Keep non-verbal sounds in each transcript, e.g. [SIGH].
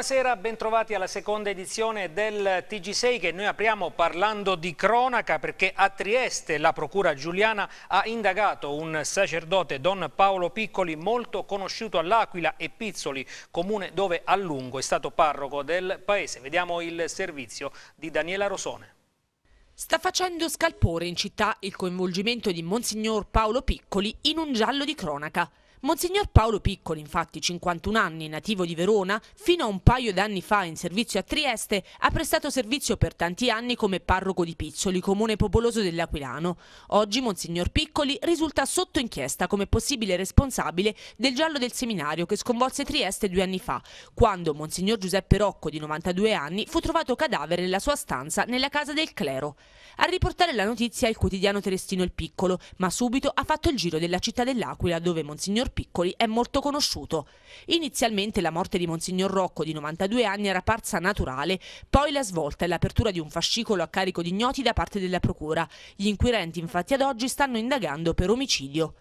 Buonasera, bentrovati alla seconda edizione del TG6 che noi apriamo parlando di cronaca perché a Trieste la procura Giuliana ha indagato un sacerdote Don Paolo Piccoli molto conosciuto all'Aquila e Pizzoli, comune dove a lungo è stato parroco del paese. Vediamo il servizio di Daniela Rosone. Sta facendo scalpore in città il coinvolgimento di Monsignor Paolo Piccoli in un giallo di cronaca. Monsignor Paolo Piccoli, infatti 51 anni, nativo di Verona, fino a un paio d'anni fa in servizio a Trieste, ha prestato servizio per tanti anni come parroco di Pizzoli, comune popoloso dell'Aquilano. Oggi Monsignor Piccoli risulta sotto inchiesta come possibile responsabile del giallo del seminario che sconvolse Trieste due anni fa, quando Monsignor Giuseppe Rocco, di 92 anni, fu trovato cadavere nella sua stanza nella casa del clero. A riportare la notizia il quotidiano Terestino il Piccolo, ma subito ha fatto il giro della città dell'Aquila dove Monsignor Piccoli è molto conosciuto. Inizialmente la morte di Monsignor Rocco, di 92 anni, era parsa naturale, poi la svolta e l'apertura di un fascicolo a carico di ignoti da parte della Procura. Gli inquirenti infatti ad oggi stanno indagando per omicidio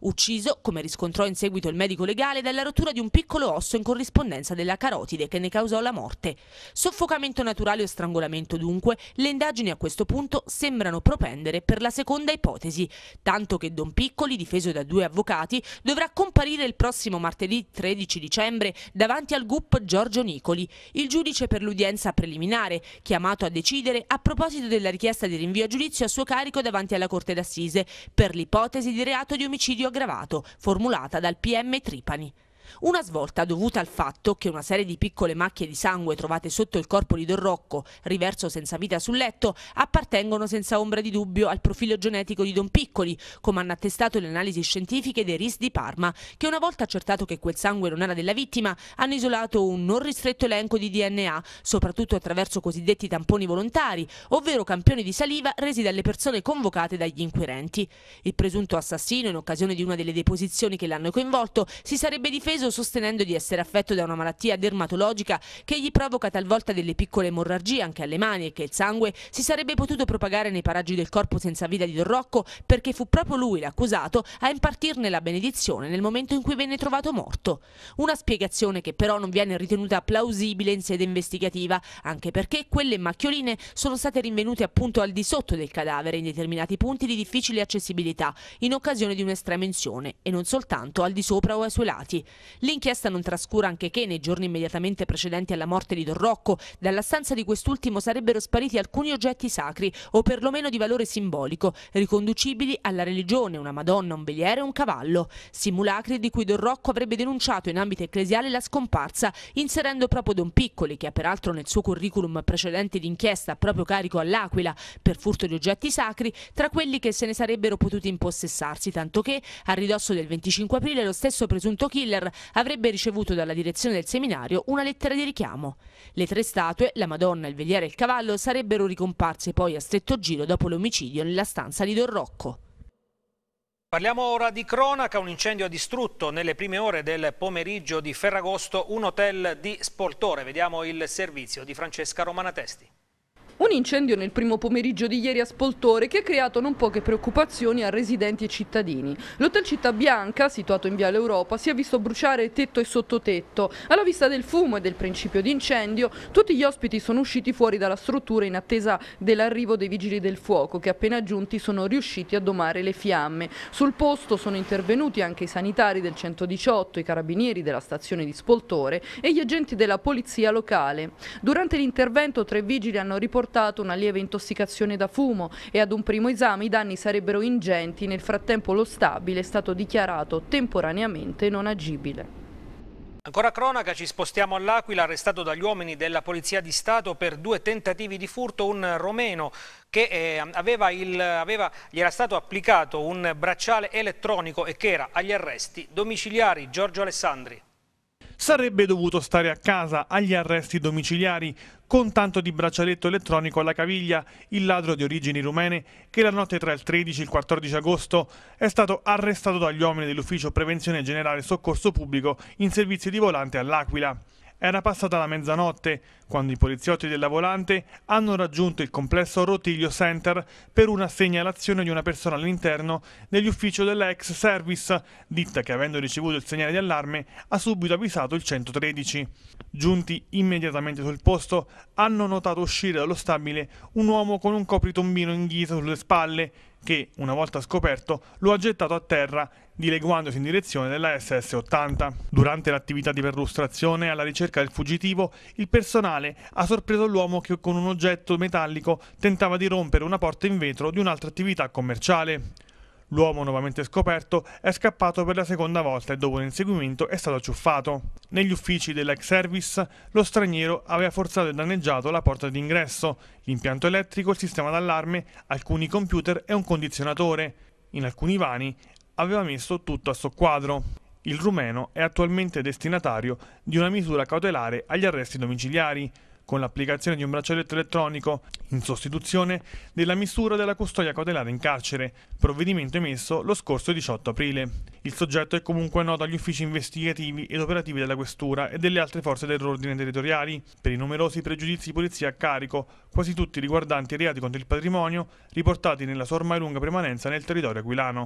ucciso, come riscontrò in seguito il medico legale, dalla rottura di un piccolo osso in corrispondenza della carotide che ne causò la morte. Soffocamento naturale o strangolamento dunque, le indagini a questo punto sembrano propendere per la seconda ipotesi, tanto che Don Piccoli, difeso da due avvocati, dovrà comparire il prossimo martedì 13 dicembre davanti al GUP Giorgio Nicoli, il giudice per l'udienza preliminare, chiamato a decidere a proposito della richiesta di rinvio a giudizio a suo carico davanti alla Corte d'Assise per l'ipotesi di reato di omicidio omicidio aggravato formulata dal PM Tripani. Una svolta dovuta al fatto che una serie di piccole macchie di sangue trovate sotto il corpo di Don Rocco, riverso senza vita sul letto, appartengono senza ombra di dubbio al profilo genetico di Don Piccoli, come hanno attestato le analisi scientifiche dei RIS di Parma, che una volta accertato che quel sangue non era della vittima, hanno isolato un non ristretto elenco di DNA, soprattutto attraverso cosiddetti tamponi volontari, ovvero campioni di saliva resi dalle persone convocate dagli inquirenti. Il presunto assassino, in occasione di una delle deposizioni che l'hanno coinvolto, si sarebbe difeso difeso sostenendo di essere affetto da una malattia dermatologica che gli provoca talvolta delle piccole emorragie anche alle mani e che il sangue si sarebbe potuto propagare nei paraggi del corpo senza vita di Don Rocco perché fu proprio lui l'accusato a impartirne la benedizione nel momento in cui venne trovato morto. Una spiegazione che però non viene ritenuta plausibile in sede investigativa, anche perché quelle macchioline sono state rinvenute appunto al di sotto del cadavere in determinati punti di difficile accessibilità in occasione di un'estremenzione e non soltanto al di sopra o ai suoi lati. L'inchiesta non trascura anche che nei giorni immediatamente precedenti alla morte di Don Rocco, dalla stanza di quest'ultimo sarebbero spariti alcuni oggetti sacri o perlomeno di valore simbolico, riconducibili alla religione, una Madonna, un veliere e un cavallo. Simulacri di cui Don Rocco avrebbe denunciato in ambito ecclesiale la scomparsa, inserendo proprio Don Piccoli, che ha peraltro nel suo curriculum precedente d'inchiesta proprio carico all'Aquila per furto di oggetti sacri, tra quelli che se ne sarebbero potuti impossessarsi, tanto che a ridosso del 25 aprile lo stesso presunto killer avrebbe ricevuto dalla direzione del seminario una lettera di richiamo. Le tre statue, la Madonna, il veliere e il cavallo, sarebbero ricomparse poi a stretto giro dopo l'omicidio nella stanza di Don Rocco. Parliamo ora di cronaca, un incendio ha distrutto nelle prime ore del pomeriggio di Ferragosto un hotel di Spoltore. Vediamo il servizio di Francesca Romanatesti. Un incendio nel primo pomeriggio di ieri a Spoltore che ha creato non poche preoccupazioni a residenti e cittadini. L'hotel Città Bianca, situato in Viale Europa, si è visto bruciare tetto e sottotetto. Alla vista del fumo e del principio di incendio, tutti gli ospiti sono usciti fuori dalla struttura in attesa dell'arrivo dei vigili del fuoco che appena giunti sono riusciti a domare le fiamme. Sul posto sono intervenuti anche i sanitari del 118, i carabinieri della stazione di Spoltore e gli agenti della polizia locale. Durante l'intervento tre vigili hanno riportato riportato una lieve intossicazione da fumo e ad un primo esame i danni sarebbero ingenti. Nel frattempo lo stabile è stato dichiarato temporaneamente non agibile. Ancora cronaca, ci spostiamo all'Aquila, arrestato dagli uomini della Polizia di Stato per due tentativi di furto, un romeno che eh, aveva il, aveva, gli era stato applicato un bracciale elettronico e che era agli arresti domiciliari. Giorgio Alessandri sarebbe dovuto stare a casa agli arresti domiciliari con tanto di braccialetto elettronico alla caviglia il ladro di origini rumene che la notte tra il 13 e il 14 agosto è stato arrestato dagli uomini dell'ufficio prevenzione generale soccorso pubblico in servizio di volante all'Aquila. Era passata la mezzanotte quando i poliziotti della volante hanno raggiunto il complesso Rotiglio Center per una segnalazione di una persona all'interno dell'ufficio dell'ex service, ditta che avendo ricevuto il segnale di allarme ha subito avvisato il 113. Giunti immediatamente sul posto hanno notato uscire dallo stabile un uomo con un copritombino in ghisa sulle spalle che, una volta scoperto, lo ha gettato a terra dileguandosi in direzione della SS-80. Durante l'attività di perlustrazione alla ricerca del fuggitivo, il personale ha sorpreso l'uomo che con un oggetto metallico tentava di rompere una porta in vetro di un'altra attività commerciale. L'uomo, nuovamente scoperto, è scappato per la seconda volta e dopo un inseguimento è stato acciuffato. Negli uffici dell'ex service, lo straniero aveva forzato e danneggiato la porta d'ingresso, l'impianto elettrico, il sistema d'allarme, alcuni computer e un condizionatore. In alcuni vani aveva messo tutto a soqquadro. Il rumeno è attualmente destinatario di una misura cautelare agli arresti domiciliari, con l'applicazione di un braccialetto elettronico in sostituzione della misura della custodia cautelare in carcere, provvedimento emesso lo scorso 18 aprile. Il soggetto è comunque noto agli uffici investigativi ed operativi della Questura e delle altre forze dell'ordine territoriali per i numerosi pregiudizi di polizia a carico, quasi tutti riguardanti i reati contro il patrimonio riportati nella sua ormai lunga permanenza nel territorio aquilano.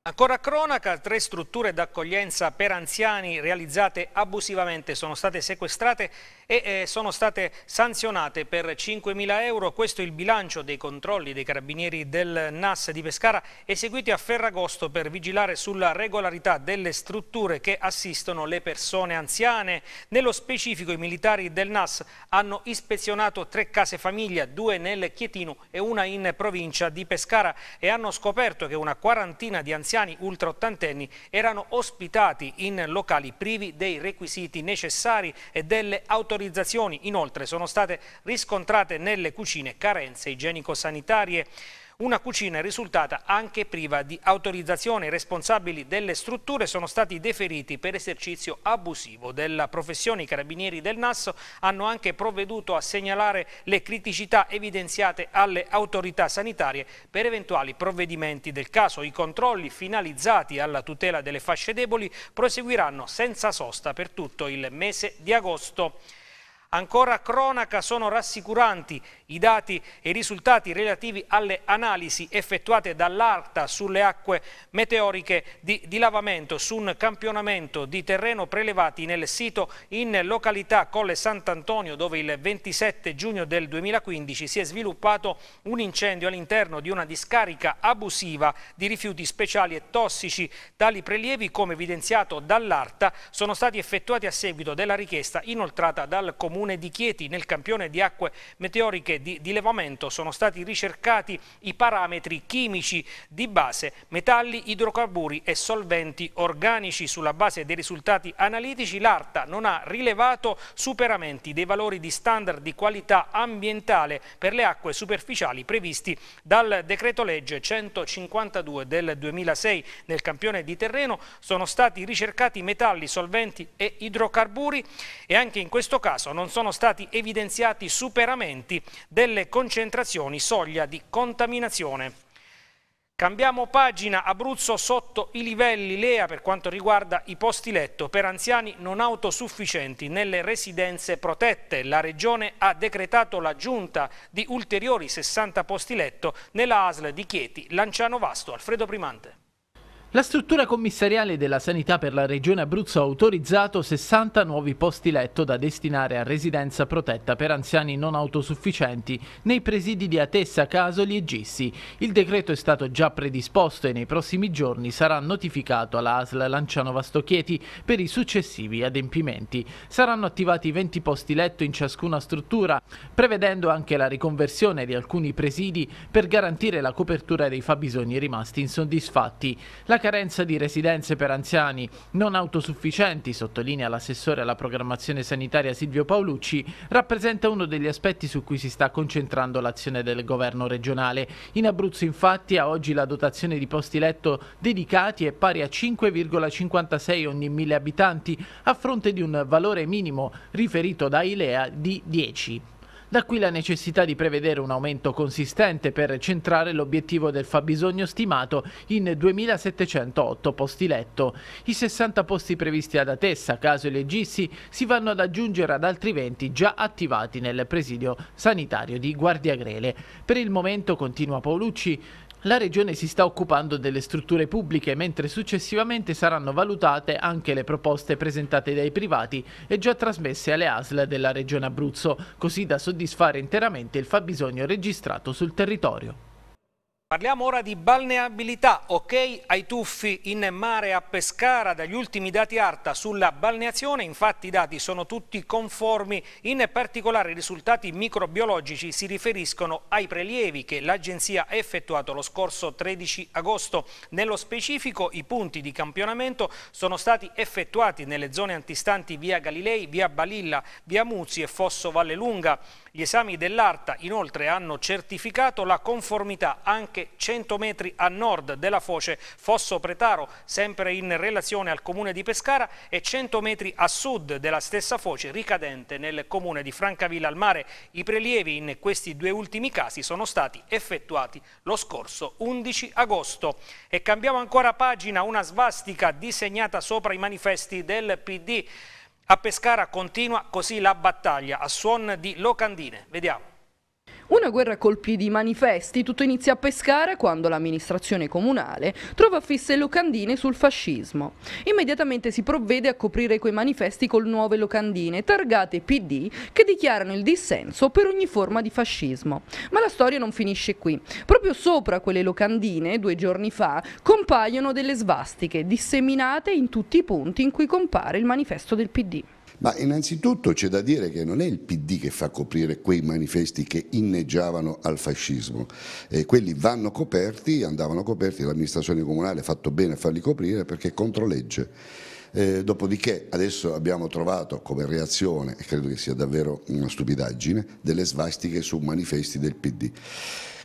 Ancora cronaca, tre strutture d'accoglienza per anziani realizzate abusivamente sono state sequestrate e eh, sono state sanzionate per 5.000 euro. Questo è il bilancio dei controlli dei carabinieri del NAS di Pescara eseguiti a Ferragosto per vigilare sulla regolarità delle strutture che assistono le persone anziane. Nello specifico i militari del NAS hanno ispezionato tre case famiglia, due nel Chietino e una in provincia di Pescara e hanno scoperto che una quarantina di anziani ultra ottantenni erano ospitati in locali privi dei requisiti necessari e delle autorità autorizzazioni. Inoltre sono state riscontrate nelle cucine carenze igienico-sanitarie. Una cucina è risultata anche priva di autorizzazione. I responsabili delle strutture sono stati deferiti per esercizio abusivo della professione. I carabinieri del Nasso hanno anche provveduto a segnalare le criticità evidenziate alle autorità sanitarie per eventuali provvedimenti del caso. I controlli finalizzati alla tutela delle fasce deboli proseguiranno senza sosta per tutto il mese di agosto. Ancora cronaca sono rassicuranti i dati e i risultati relativi alle analisi effettuate dall'ARTA sulle acque meteoriche di, di lavamento su un campionamento di terreno prelevati nel sito in località Colle Sant'Antonio dove il 27 giugno del 2015 si è sviluppato un incendio all'interno di una discarica abusiva di rifiuti speciali e tossici. Tali prelievi, come evidenziato dall'ARTA, sono stati effettuati a seguito della richiesta inoltrata dal Comune comune di Chieti nel campione di acque meteoriche di, di levamento sono stati ricercati i parametri chimici di base, metalli, idrocarburi e solventi organici. Sulla base dei risultati analitici l'ARTA non ha rilevato superamenti dei valori di standard di qualità ambientale per le acque superficiali previsti dal decreto legge 152 del 2006. Nel campione di terreno sono stati ricercati metalli, solventi e idrocarburi e anche in questo caso non non sono stati evidenziati superamenti delle concentrazioni soglia di contaminazione. Cambiamo pagina, Abruzzo sotto i livelli LEA per quanto riguarda i posti letto per anziani non autosufficienti nelle residenze protette. La Regione ha decretato l'aggiunta di ulteriori 60 posti letto nella ASL di Chieti, Lanciano Vasto, Alfredo Primante. La struttura commissariale della sanità per la regione Abruzzo ha autorizzato 60 nuovi posti letto da destinare a residenza protetta per anziani non autosufficienti nei presidi di Atessa, Casoli e Gissi. Il decreto è stato già predisposto e nei prossimi giorni sarà notificato alla ASL Lanciano Vastochieti per i successivi adempimenti. Saranno attivati 20 posti letto in ciascuna struttura, prevedendo anche la riconversione di alcuni presidi per garantire la copertura dei fabbisogni rimasti insoddisfatti. La la carenza di residenze per anziani non autosufficienti, sottolinea l'assessore alla programmazione sanitaria Silvio Paolucci, rappresenta uno degli aspetti su cui si sta concentrando l'azione del governo regionale. In Abruzzo infatti a oggi la dotazione di posti letto dedicati è pari a 5,56 ogni 1000 abitanti, a fronte di un valore minimo riferito da Ilea di 10. Da qui la necessità di prevedere un aumento consistente per centrare l'obiettivo del fabbisogno stimato in 2.708 posti letto. I 60 posti previsti ad Atessa, Caso e Legissi si vanno ad aggiungere ad altri 20 già attivati nel presidio sanitario di Guardiagrele. Per il momento, continua Paolucci, la Regione si sta occupando delle strutture pubbliche, mentre successivamente saranno valutate anche le proposte presentate dai privati e già trasmesse alle ASL della Regione Abruzzo, così da soddisfare interamente il fabbisogno registrato sul territorio. Parliamo ora di balneabilità, ok ai tuffi in mare a Pescara dagli ultimi dati ARTA sulla balneazione, infatti i dati sono tutti conformi, in particolare i risultati microbiologici si riferiscono ai prelievi che l'agenzia ha effettuato lo scorso 13 agosto. Nello specifico i punti di campionamento sono stati effettuati nelle zone antistanti via Galilei, via Balilla, via Muzzi e Fosso Vallelunga. Gli esami dell'ARTA inoltre hanno certificato la conformità anche anche 100 metri a nord della foce Fosso Pretaro, sempre in relazione al comune di Pescara, e 100 metri a sud della stessa foce ricadente nel comune di Francavilla al Mare. I prelievi in questi due ultimi casi sono stati effettuati lo scorso 11 agosto. E cambiamo ancora pagina, una svastica disegnata sopra i manifesti del PD. A Pescara continua così la battaglia a suon di locandine. Vediamo. Una guerra a colpi di manifesti, tutto inizia a pescare quando l'amministrazione comunale trova fisse locandine sul fascismo. Immediatamente si provvede a coprire quei manifesti con nuove locandine, targate PD, che dichiarano il dissenso per ogni forma di fascismo. Ma la storia non finisce qui. Proprio sopra quelle locandine, due giorni fa, compaiono delle svastiche, disseminate in tutti i punti in cui compare il manifesto del PD. Ma innanzitutto c'è da dire che non è il PD che fa coprire quei manifesti che inneggiavano al fascismo, eh, quelli vanno coperti, andavano coperti, l'amministrazione comunale ha fatto bene a farli coprire perché contro legge. Eh, dopodiché adesso abbiamo trovato come reazione, e credo che sia davvero una stupidaggine, delle svastiche su manifesti del PD.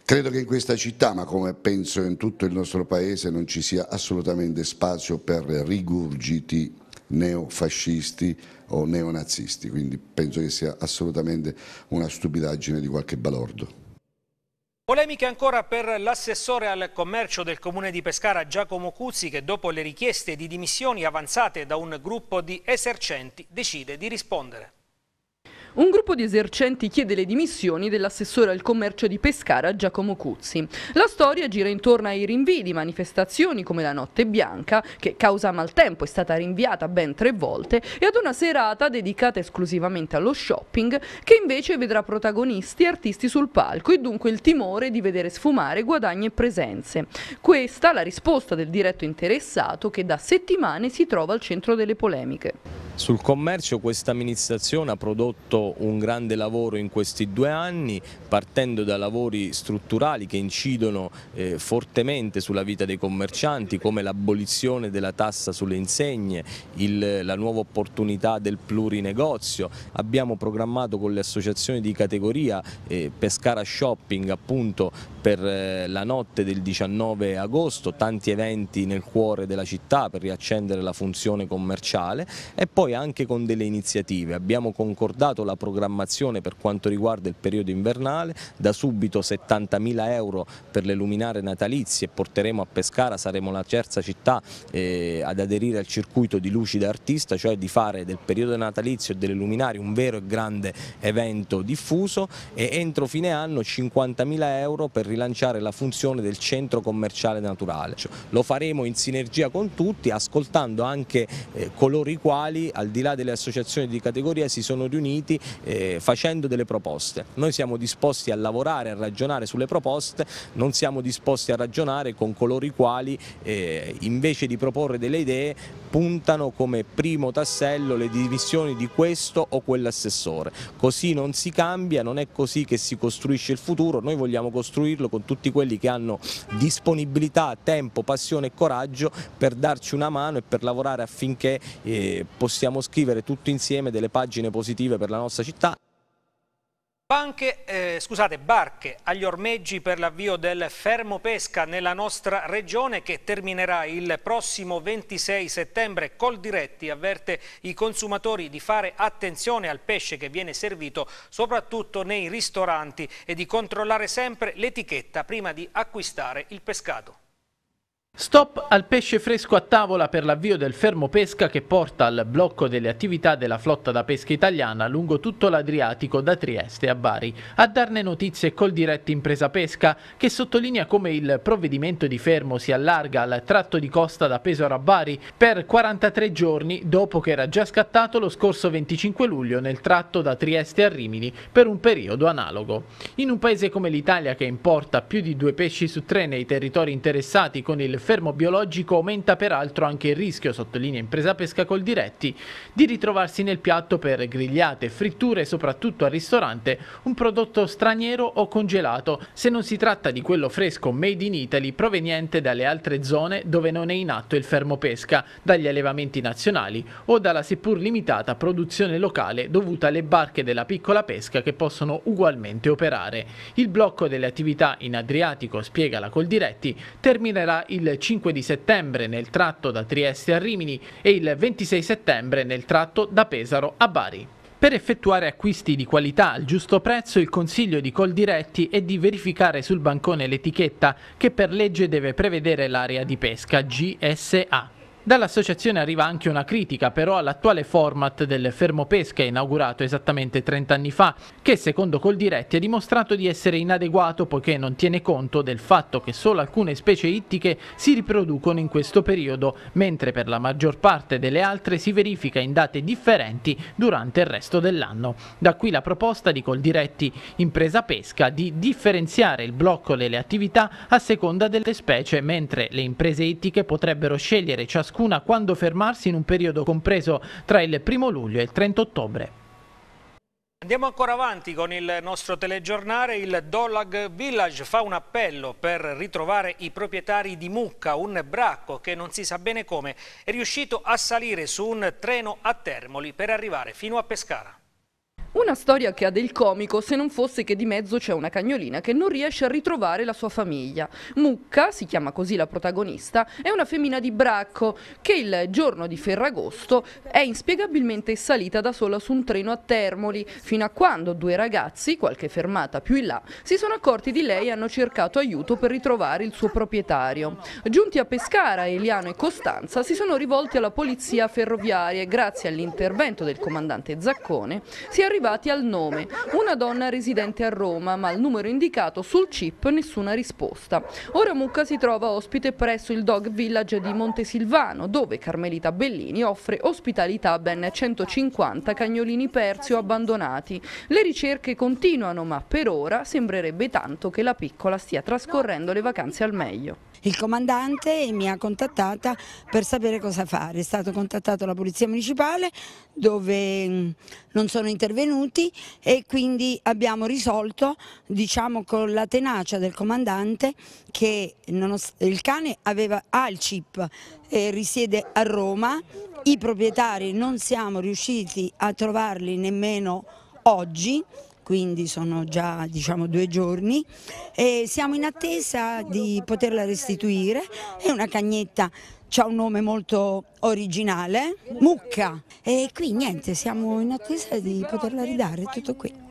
Credo che in questa città, ma come penso in tutto il nostro paese, non ci sia assolutamente spazio per rigurgiti neofascisti o neonazisti, quindi penso che sia assolutamente una stupidaggine di qualche balordo. Polemiche ancora per l'assessore al commercio del comune di Pescara Giacomo Cuzzi che dopo le richieste di dimissioni avanzate da un gruppo di esercenti decide di rispondere. Un gruppo di esercenti chiede le dimissioni dell'assessore al commercio di Pescara Giacomo Cuzzi. La storia gira intorno ai rinvii di manifestazioni come la Notte Bianca, che causa maltempo è stata rinviata ben tre volte, e ad una serata dedicata esclusivamente allo shopping, che invece vedrà protagonisti e artisti sul palco e dunque il timore di vedere sfumare guadagni e presenze. Questa la risposta del diretto interessato che da settimane si trova al centro delle polemiche. Sul commercio questa amministrazione ha prodotto un grande lavoro in questi due anni partendo da lavori strutturali che incidono eh, fortemente sulla vita dei commercianti come l'abolizione della tassa sulle insegne, il, la nuova opportunità del plurinegozio, abbiamo programmato con le associazioni di categoria eh, Pescara Shopping appunto per eh, la notte del 19 agosto, tanti eventi nel cuore della città per riaccendere la funzione commerciale e poi anche con delle iniziative. Abbiamo concordato la programmazione per quanto riguarda il periodo invernale, da subito 70.000 euro per le luminare natalizie, e porteremo a Pescara, saremo la terza città eh, ad aderire al circuito di luci da artista, cioè di fare del periodo natalizio e delle luminari un vero e grande evento diffuso e entro fine anno 50.000 euro per rilanciare la funzione del centro commerciale naturale. Cioè, lo faremo in sinergia con tutti, ascoltando anche eh, coloro i quali, al di là delle associazioni di categoria, si sono riuniti eh, facendo delle proposte. Noi siamo disposti a lavorare, a ragionare sulle proposte, non siamo disposti a ragionare con coloro i quali, eh, invece di proporre delle idee, puntano come primo tassello le dimissioni di questo o quell'assessore. Così non si cambia, non è così che si costruisce il futuro, noi vogliamo costruirlo con tutti quelli che hanno disponibilità, tempo, passione e coraggio per darci una mano e per lavorare affinché eh, possiamo scrivere tutti insieme delle pagine positive per la nostra città. Banche, eh, scusate, barche agli ormeggi per l'avvio del fermo pesca nella nostra regione che terminerà il prossimo 26 settembre. Col Diretti avverte i consumatori di fare attenzione al pesce che viene servito soprattutto nei ristoranti e di controllare sempre l'etichetta prima di acquistare il pescato. Stop al pesce fresco a tavola per l'avvio del fermo pesca che porta al blocco delle attività della flotta da pesca italiana lungo tutto l'Adriatico da Trieste a Bari. A darne notizie col diretto Impresa Pesca che sottolinea come il provvedimento di fermo si allarga al tratto di costa da Pesaro a Bari per 43 giorni dopo che era già scattato lo scorso 25 luglio nel tratto da Trieste a Rimini per un periodo analogo. In un paese come l'Italia che importa più di due pesci su tre nei territori interessati con il fermo biologico aumenta peraltro anche il rischio, sottolinea Impresa Pesca Col Diretti, di ritrovarsi nel piatto per grigliate, fritture, e soprattutto al ristorante, un prodotto straniero o congelato, se non si tratta di quello fresco made in Italy proveniente dalle altre zone dove non è in atto il fermo pesca, dagli allevamenti nazionali o dalla seppur limitata produzione locale dovuta alle barche della piccola pesca che possono ugualmente operare. Il blocco delle attività in Adriatico, spiega la Coldiretti, terminerà il 5 di settembre nel tratto da Trieste a Rimini e il 26 settembre nel tratto da Pesaro a Bari. Per effettuare acquisti di qualità al giusto prezzo il consiglio di Coldiretti è di verificare sul bancone l'etichetta che per legge deve prevedere l'area di pesca GSA. Dall'associazione arriva anche una critica però all'attuale format del fermo pesca inaugurato esattamente 30 anni fa che secondo Coldiretti è dimostrato di essere inadeguato poiché non tiene conto del fatto che solo alcune specie ittiche si riproducono in questo periodo mentre per la maggior parte delle altre si verifica in date differenti durante il resto dell'anno. Da qui la proposta di Coldiretti Impresa Pesca di differenziare il blocco delle attività a seconda delle specie mentre le imprese ittiche potrebbero scegliere ciascuno ciascuna quando fermarsi in un periodo compreso tra il 1 luglio e il 30 ottobre. Andiamo ancora avanti con il nostro telegiornale, il Dolag Village fa un appello per ritrovare i proprietari di Mucca, un bracco che non si sa bene come è riuscito a salire su un treno a Termoli per arrivare fino a Pescara. Una storia che ha del comico se non fosse che di mezzo c'è una cagnolina che non riesce a ritrovare la sua famiglia. Mucca, si chiama così la protagonista, è una femmina di Bracco che il giorno di Ferragosto è inspiegabilmente salita da sola su un treno a Termoli, fino a quando due ragazzi, qualche fermata più in là, si sono accorti di lei e hanno cercato aiuto per ritrovare il suo proprietario. Giunti a Pescara, Eliano e Costanza si sono rivolti alla polizia ferroviaria e grazie all'intervento del comandante Zaccone si è arrivati arrivati al nome. Una donna residente a Roma, ma al numero indicato sul chip nessuna risposta. Ora Mucca si trova ospite presso il Dog Village di Montesilvano, dove Carmelita Bellini offre ospitalità a ben 150 cagnolini persi o abbandonati. Le ricerche continuano, ma per ora sembrerebbe tanto che la piccola stia trascorrendo le vacanze al meglio il comandante mi ha contattata per sapere cosa fare, è stato contattato la Polizia Municipale dove mm, non sono intervenuti e quindi abbiamo risolto diciamo con la tenacia del comandante che il cane aveva, ha il chip eh, risiede a Roma, i proprietari non siamo riusciti a trovarli nemmeno oggi quindi sono già diciamo, due giorni e siamo in attesa di poterla restituire, è una cagnetta ha un nome molto originale, Mucca. E qui niente, siamo in attesa di poterla ridare, tutto qui.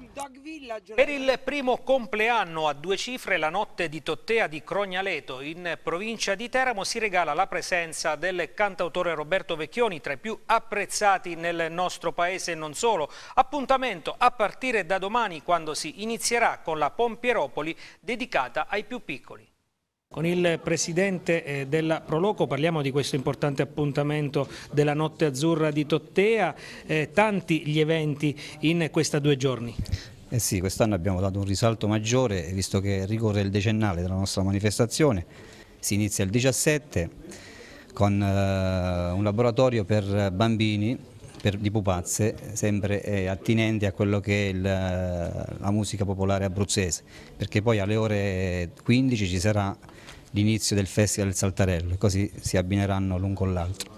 Per il primo compleanno a due cifre la notte di Tottea di Crognaleto in provincia di Teramo si regala la presenza del cantautore Roberto Vecchioni tra i più apprezzati nel nostro paese e non solo. Appuntamento a partire da domani quando si inizierà con la Pompieropoli dedicata ai più piccoli. Con il presidente eh, della Proloco parliamo di questo importante appuntamento della Notte Azzurra di Tottea, eh, tanti gli eventi in questi due giorni. Eh sì, quest'anno abbiamo dato un risalto maggiore visto che ricorre il decennale della nostra manifestazione, si inizia il 17 con eh, un laboratorio per bambini per, di pupazze sempre eh, attinenti a quello che è il, la musica popolare abruzzese, perché poi alle ore 15 ci sarà l'inizio del Festival del Saltarello, così si abbineranno l'un con l'altro.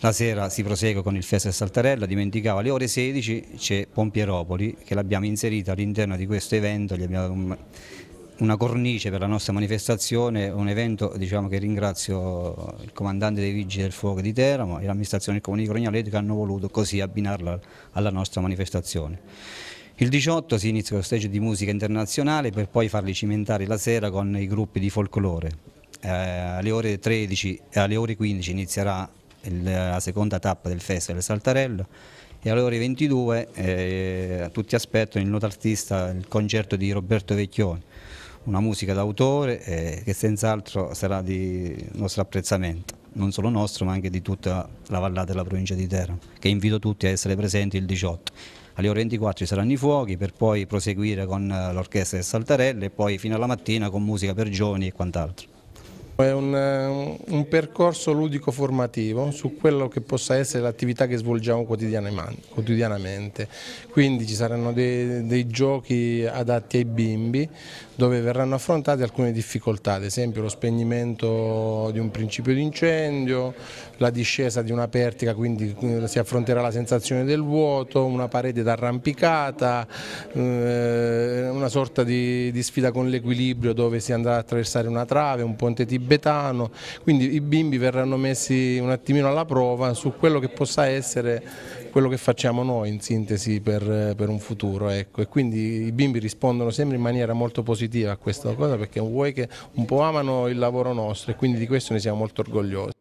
La sera si prosegue con il Festival del Saltarello, dimenticavo, alle ore 16 c'è Pompieropoli che l'abbiamo inserito all'interno di questo evento, gli abbiamo una cornice per la nostra manifestazione, un evento diciamo, che ringrazio il comandante dei Vigili del Fuoco di Teramo e l'amministrazione del Comune di Crognaletto che hanno voluto così abbinarla alla nostra manifestazione. Il 18 si inizia lo stage di musica internazionale per poi farli cimentare la sera con i gruppi di folklore. Eh, alle ore 13 e eh, alle ore 15 inizierà il, la seconda tappa del Festival del Saltarello e alle ore 22 eh, tutti aspettano il notartista, il concerto di Roberto Vecchioni una musica d'autore eh, che senz'altro sarà di nostro apprezzamento, non solo nostro ma anche di tutta la vallata della provincia di Teramo, che invito tutti a essere presenti il 18. Alle ore 24 ci saranno i fuochi per poi proseguire con eh, l'orchestra del Saltarelle e poi fino alla mattina con musica per giovani e quant'altro. È un, eh, un percorso ludico formativo su quello che possa essere l'attività che svolgiamo quotidianamente, quindi ci saranno dei, dei giochi adatti ai bimbi dove verranno affrontate alcune difficoltà, ad esempio lo spegnimento di un principio di incendio, la discesa di una pertica, quindi eh, si affronterà la sensazione del vuoto, una parete d'arrampicata, eh, una sorta di, di sfida con l'equilibrio dove si andrà a attraversare una trave, un ponte tibetano betano, quindi i bimbi verranno messi un attimino alla prova su quello che possa essere quello che facciamo noi in sintesi per, per un futuro ecco. e quindi i bimbi rispondono sempre in maniera molto positiva a questa cosa perché vuoi che un po' amano il lavoro nostro e quindi di questo ne siamo molto orgogliosi.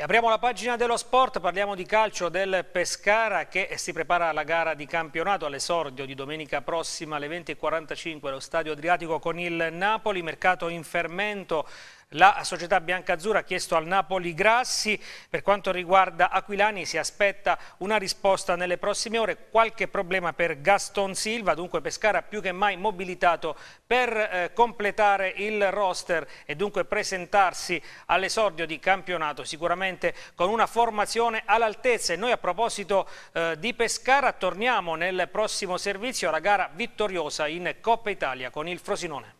Apriamo la pagina dello sport, parliamo di calcio del Pescara che si prepara alla gara di campionato all'esordio di domenica prossima alle 20.45 allo stadio Adriatico con il Napoli, mercato in fermento la società biancazzurra ha chiesto al Napoli Grassi, per quanto riguarda Aquilani si aspetta una risposta nelle prossime ore, qualche problema per Gaston Silva, dunque Pescara più che mai mobilitato per eh, completare il roster e dunque presentarsi all'esordio di campionato sicuramente con una formazione all'altezza e noi a proposito eh, di Pescara torniamo nel prossimo servizio alla gara vittoriosa in Coppa Italia con il Frosinone.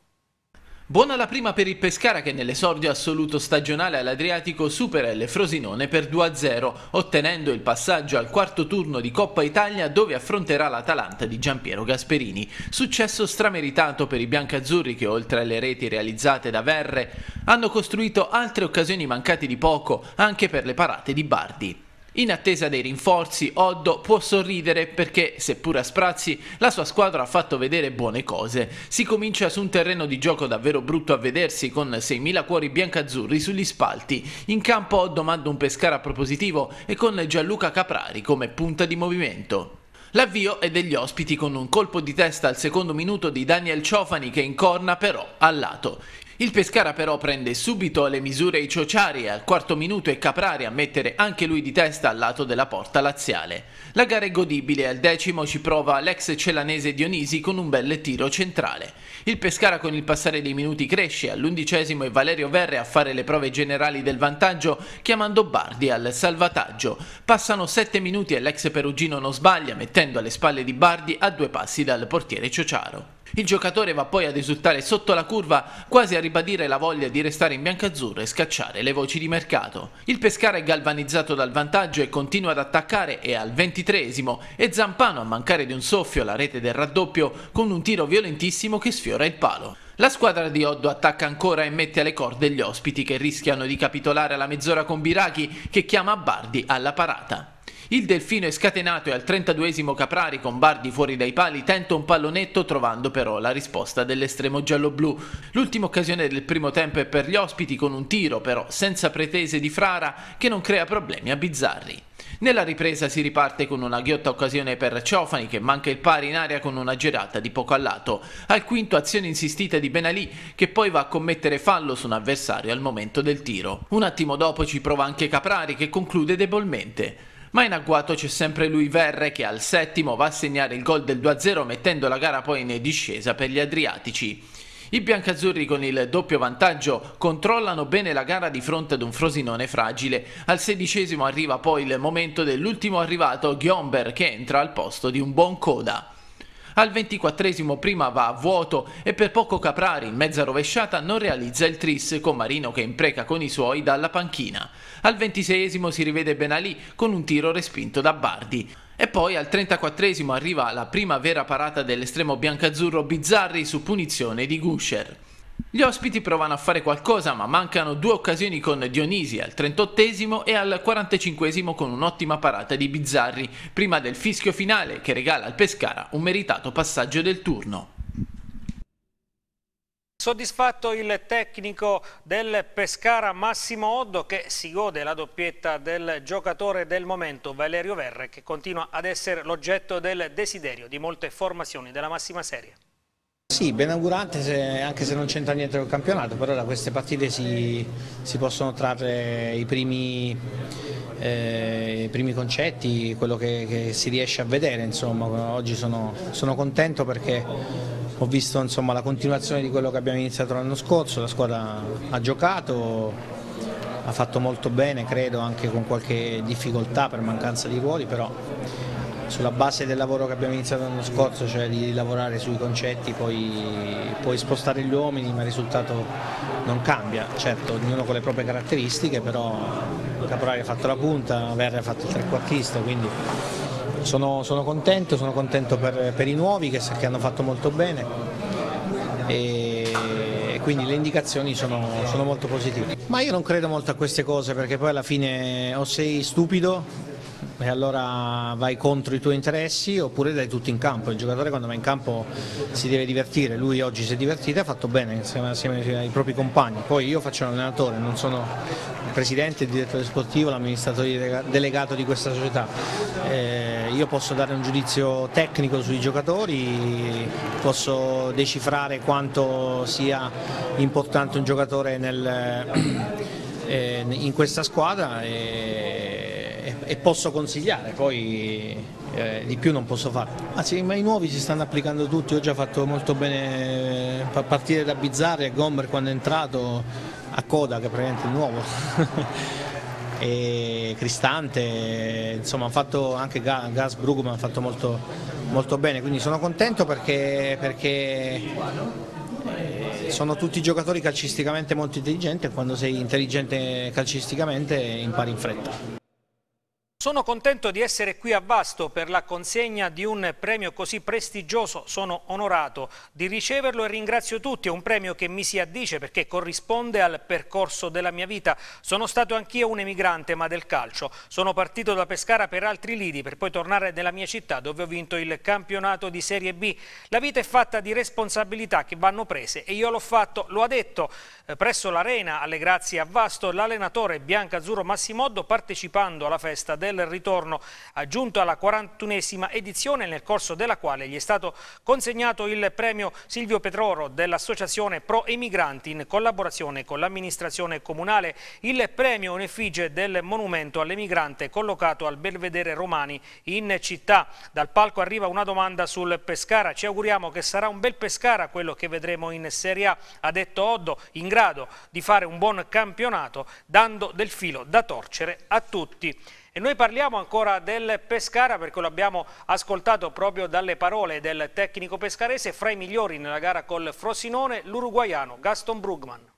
Buona la prima per il Pescara che nell'esordio assoluto stagionale all'Adriatico supera il Frosinone per 2-0, ottenendo il passaggio al quarto turno di Coppa Italia dove affronterà l'Atalanta di Giampiero Gasperini. Successo strameritato per i biancazzurri che oltre alle reti realizzate da Verre hanno costruito altre occasioni mancate di poco anche per le parate di Bardi. In attesa dei rinforzi, Oddo può sorridere perché, seppur a sprazzi, la sua squadra ha fatto vedere buone cose. Si comincia su un terreno di gioco davvero brutto a vedersi con 6.000 cuori biancazzurri sugli spalti. In campo Oddo manda un Pescara propositivo e con Gianluca Caprari come punta di movimento. L'avvio è degli ospiti con un colpo di testa al secondo minuto di Daniel Ciofani che incorna però al lato. Il Pescara però prende subito le misure i ciociari e al quarto minuto è Caprari a mettere anche lui di testa al lato della porta laziale. La gara è godibile, al decimo ci prova l'ex celanese Dionisi con un bel tiro centrale. Il Pescara con il passare dei minuti cresce, all'undicesimo è Valerio Verre a fare le prove generali del vantaggio chiamando Bardi al salvataggio. Passano sette minuti e l'ex perugino non sbaglia mettendo alle spalle di Bardi a due passi dal portiere ciociaro. Il giocatore va poi ad esultare sotto la curva, quasi a ribadire la voglia di restare in biancazzurro e scacciare le voci di mercato. Il Pescara è galvanizzato dal vantaggio e continua ad attaccare e al ventitreesimo e Zampano a mancare di un soffio la rete del raddoppio con un tiro violentissimo che sfiora il palo. La squadra di Oddo attacca ancora e mette alle corde gli ospiti che rischiano di capitolare alla mezz'ora con Birachi che chiama Bardi alla parata. Il delfino è scatenato e al 32esimo Caprari con Bardi fuori dai pali tenta un pallonetto trovando però la risposta dell'estremo giallo-blu. L'ultima occasione del primo tempo è per gli ospiti con un tiro però senza pretese di Frara che non crea problemi a Bizzarri. Nella ripresa si riparte con una ghiotta occasione per Ciofani che manca il pari in aria con una girata di poco a lato. Al quinto azione insistita di Benalì che poi va a commettere fallo su un avversario al momento del tiro. Un attimo dopo ci prova anche Caprari che conclude debolmente. Ma in agguato c'è sempre lui Verre che al settimo va a segnare il gol del 2-0 mettendo la gara poi in discesa per gli Adriatici. I biancazzurri con il doppio vantaggio controllano bene la gara di fronte ad un Frosinone fragile. Al sedicesimo arriva poi il momento dell'ultimo arrivato Ghiomber che entra al posto di un buon coda. Al 24 esimo prima va a vuoto e per poco Caprari in mezza rovesciata non realizza il tris con Marino che impreca con i suoi dalla panchina. Al 26 esimo si rivede Benalì con un tiro respinto da Bardi. E poi al 34 esimo arriva la prima vera parata dell'estremo biancazzurro Bizzarri su punizione di Gusher. Gli ospiti provano a fare qualcosa ma mancano due occasioni con Dionisi al 38 e al 45 con un'ottima parata di Bizzarri prima del fischio finale che regala al Pescara un meritato passaggio del turno. Soddisfatto il tecnico del Pescara Massimo Oddo che si gode la doppietta del giocatore del momento Valerio Verre che continua ad essere l'oggetto del desiderio di molte formazioni della massima serie. Sì, benaugurante se, anche se non c'entra niente col campionato, però da queste partite si, si possono trarre i primi, eh, i primi concetti, quello che, che, si riesce a vedere. Insomma. Oggi sono, sono contento perché ho visto insomma, la continuazione di quello che abbiamo iniziato l'anno scorso, la squadra ha giocato, ha fatto molto bene, credo anche con qualche difficoltà per mancanza di ruoli, però sulla base del lavoro che abbiamo iniziato l'anno scorso, cioè di lavorare sui concetti, poi, poi spostare gli uomini, ma il risultato non cambia, certo ognuno con le proprie caratteristiche, però Caporale ha fatto la punta, Verre ha fatto il trequartista, quindi sono, sono, contento, sono contento per, per i nuovi che, che, hanno fatto molto bene e quindi le indicazioni sono, sono molto positive. Ma io non credo molto a queste cose perché poi alla fine o sei stupido e allora vai contro i tuoi interessi oppure dai tutto in campo, il giocatore quando va in campo si deve divertire, lui oggi si è divertito e ha fatto bene insieme, insieme ai propri compagni, poi io faccio l'allenatore, non sono il presidente, il direttore sportivo, l'amministratore delegato di questa società, eh, io posso dare un giudizio tecnico sui giocatori, posso decifrare quanto sia importante un giocatore nel, [CLEARS THROAT] eh, in questa squadra. E, e posso consigliare, poi eh, di più non posso fare. Ah, sì, ma i nuovi si stanno applicando tutti, ho già fatto molto bene a partire da Bizzarri e Gomber quando è entrato a coda che è praticamente il nuovo. [LAUGHS] e Cristante, insomma hanno fatto anche Gas Brugman ha fatto molto, molto, bene, quindi sono contento perché, perché eh, sono tutti giocatori calcisticamente molto intelligenti e quando sei intelligente calcisticamente impari in fretta. Sono contento di essere qui a Vasto per la consegna di un premio così prestigioso, sono onorato di riceverlo e ringrazio tutti, è un premio che mi si addice perché corrisponde al percorso della mia vita. Sono stato anch'io un emigrante ma del calcio, sono partito da Pescara per altri lidi per poi tornare nella mia città dove ho vinto il campionato di Serie B. La vita è fatta di responsabilità che vanno prese e io l'ho fatto, lo ha detto, eh, presso l'Arena alle grazie a Vasto l'allenatore Bianca Azzurro Massimoddo partecipando alla festa del del ritorno, aggiunto alla 41esima edizione nel corso della quale gli è stato consegnato il premio Silvio Petroro dell'Associazione Pro Emigranti in collaborazione con l'amministrazione comunale, il premio in effigie del monumento all'emigrante collocato al Belvedere Romani in città. Dal palco arriva una domanda sul Pescara, ci auguriamo che sarà un bel Pescara quello che vedremo in Serie A, ha detto Oddo, in grado di fare un buon campionato dando del filo da torcere a tutti. E noi parliamo ancora del Pescara perché lo abbiamo ascoltato proprio dalle parole del tecnico pescarese fra i migliori nella gara col Frosinone, l'uruguaiano Gaston Brugman.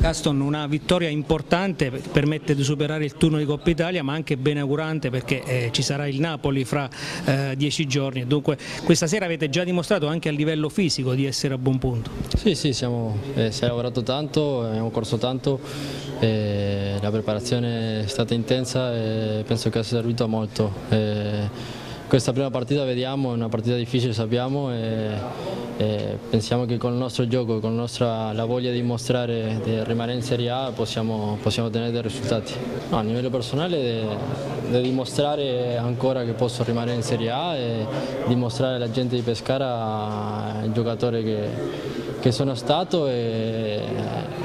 Gaston una vittoria importante permette di superare il turno di Coppa Italia ma anche benaugurante perché eh, ci sarà il Napoli fra eh, dieci giorni dunque questa sera avete già dimostrato anche a livello fisico di essere a buon punto. Sì sì siamo, eh, si è lavorato tanto, abbiamo corso tanto, eh, la preparazione è stata intensa e penso che sia servito molto eh, questa prima partita vediamo, è una partita difficile sappiamo e, e pensiamo che con il nostro gioco, con nostra, la voglia di mostrare di rimanere in Serie A possiamo, possiamo ottenere dei risultati. No, a livello personale di dimostrare ancora che posso rimanere in Serie A e dimostrare alla gente di Pescara il giocatore che, che sono stato e,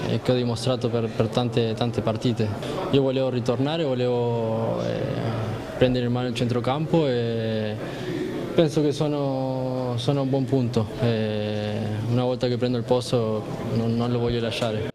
e, che ho dimostrato per, per tante, tante, partite. Io volevo ritornare, volevo... Eh, prendere in mano il centrocampo e penso che sono, sono a un buon punto. E una volta che prendo il posto non, non lo voglio lasciare.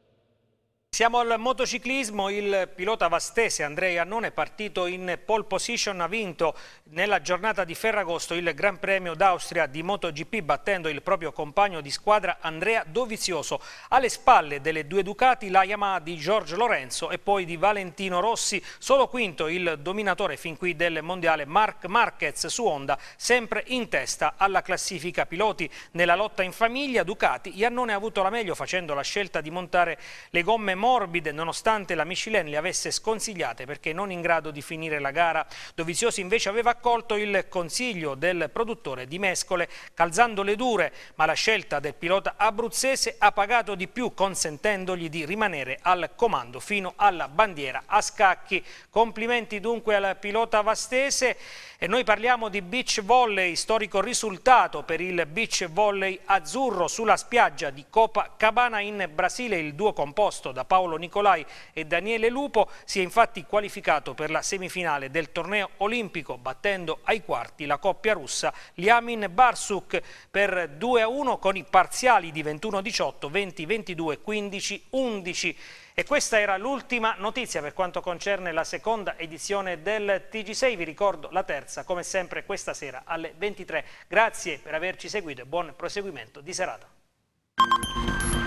Siamo al motociclismo, il pilota vastese Andrei Annone è partito in pole position, ha vinto nella giornata di Ferragosto il Gran Premio d'Austria di MotoGP battendo il proprio compagno di squadra Andrea Dovizioso. Alle spalle delle due Ducati la Yamaha di Giorgio Lorenzo e poi di Valentino Rossi, solo quinto il dominatore fin qui del mondiale Marc Marquez su Honda, sempre in testa alla classifica piloti. Nella lotta in famiglia Ducati, Iannone ha avuto la meglio facendo la scelta di montare le gomme morbide nonostante la Michelin le avesse sconsigliate perché non in grado di finire la gara. Doviziosi invece aveva accolto il consiglio del produttore di mescole calzandole dure, ma la scelta del pilota abruzzese ha pagato di più consentendogli di rimanere al comando fino alla bandiera a scacchi. Complimenti dunque al pilota vastese e noi parliamo di beach volley, storico risultato per il beach volley azzurro sulla spiaggia di Copacabana in Brasile, il duo composto da Paolo Nicolai e Daniele Lupo, si è infatti qualificato per la semifinale del torneo olimpico battendo ai quarti la coppia russa Liamin Barsuk per 2-1 con i parziali di 21-18, 20-22, 15-11. E questa era l'ultima notizia per quanto concerne la seconda edizione del TG6. Vi ricordo la terza, come sempre, questa sera alle 23. Grazie per averci seguito e buon proseguimento di serata.